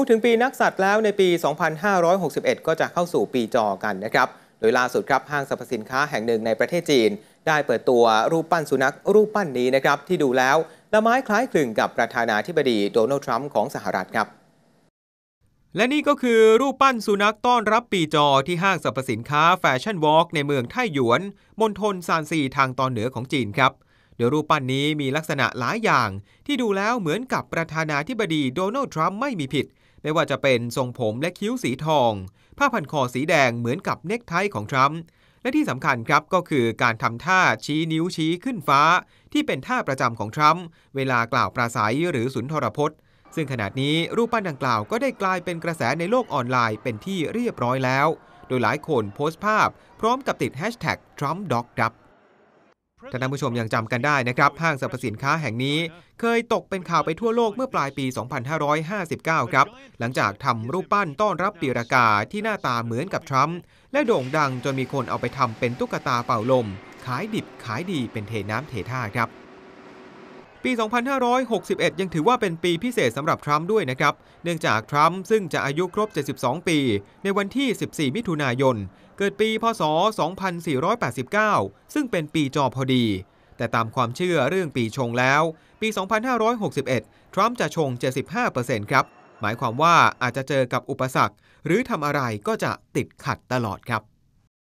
พูดถึงปีนักสัตว์แล้วในปี 2561 ก็จะเข้าสู่ปีจอกันนะครับโดยล่าสุดครับห้างสรรพสินค้าแห่งหนึ่งในประเทศจีน ได้เปิดตัวรูปปั้นสุนัขรูปปั้นนี้นะครับที่ดูแล้วละไม้คล้ายคลึงกับประธานาธิบดีโดนัลด์ทรัมป์ของสหรัฐครับ และนี่ก็คือรูปปั้นสุนัขต้อนรับปีจอที่ห้างสรรพสินค้าแฟชั่นวอล์กในเมืองไทหยวนมณฑลซานซีทางตอนเหนือของจีนครับโดยรูปปั้นนี้มีลักษณะหลายอย่าง ที่ดูแล้วเหมือนกับประธานาธิบดีโดนัลด์ทรัมป์ไม่มีผิดไม่ว่าจะเป็นทรงผมและคิ้วสีทองผ้าพันคอสีแดงเหมือนกับเนคไทของทรัมป์และที่สำคัญครับก็คือการทำท่าชี้นิ้วชี้ขึ้นฟ้า ที่เป็นท่าประจำของทรัมป์เวลากล่าวปราศัยหรือสุนทรพจน์ ซึ่งขณะนี้รูปปั้นดังกล่าวก็ได้กลายเป็นกระแสในโลกออนไลน์เป็นที่เรียบร้อยแล้ว โดยหลายคนโพสต์ภาพพร้อมกับติดแฮชแท็กทรัมป์ด็อกดับท่านผู้ชมยังจำกันได้นะครับ ห้างสรรพสินค้าแห่งนี้ เคยตกเป็นข่าวไปทั่วโลกเมื่อปลายปี 2559 ครับ หลังจากทำรูปปั้นต้อนรับปีรากาที่หน้าตาเหมือนกับทรัมป์และโด่งดังจนมีคนเอาไปทำเป็นตุ๊กตาเป่าลม ขายดิบขายดีเป็นเทน้ำเทท่าครับปี 2561 ยังถือว่าเป็นปีพิเศษสำหรับทรัมป์ด้วยนะครับ เนื่องจากทรัมป์ซึ่งจะอายุครบ 72 ปี ในวันที่ 14 มิถุนายน เกิดปี พศ 2489 ซึ่งเป็นปีจอพอดี แต่ตามความเชื่อเรื่องปีชงแล้ว ปี 2561 ทรัมป์จะชง 75%ครับ หมายความว่าอาจจะเจอกับอุปสรรค หรือทำอะไรก็จะติดขัดตลอดครับ